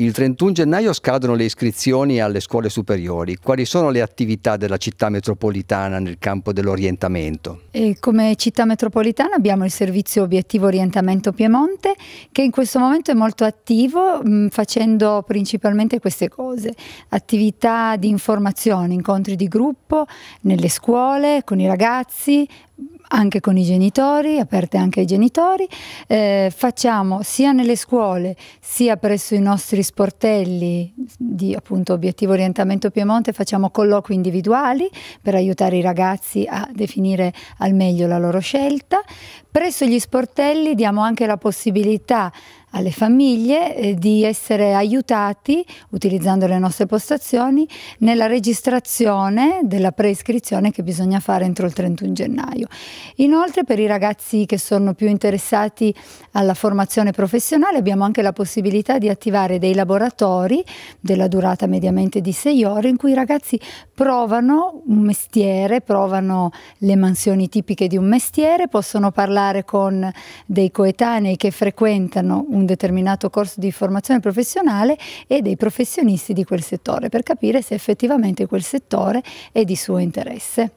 Il 31 gennaio scadono le iscrizioni alle scuole superiori. Quali sono le attività della città metropolitana nel campo dell'orientamento? come città metropolitana abbiamo il servizio obiettivo orientamento Piemonte che in questo momento è molto attivo mh, mm, facendo principalmente queste cose, attività di informazione, incontri di gruppo nelle scuole, con i ragazzi, anche con i genitori, aperte anche ai genitori, eh, facciamo sia nelle scuole sia presso i nostri sportelli di appunto, Obiettivo Orientamento Piemonte facciamo colloqui individuali per aiutare i ragazzi a definire al meglio la loro scelta. Presso gli sportelli diamo anche la possibilità alle famiglie eh, di essere aiutati, utilizzando le nostre postazioni, nella registrazione della prescrizione che bisogna fare entro il 31 gennaio. Inoltre per i ragazzi che sono più interessati alla formazione professionale abbiamo anche la possibilità di attivare dei laboratori della durata mediamente di sei ore, in cui i ragazzi provano un mestiere, provano le mansioni tipiche di un mestiere, possono parlare con dei coetanei che frequentano un determinato corso di formazione professionale e dei professionisti di quel settore per capire se effettivamente quel settore è di suo interesse.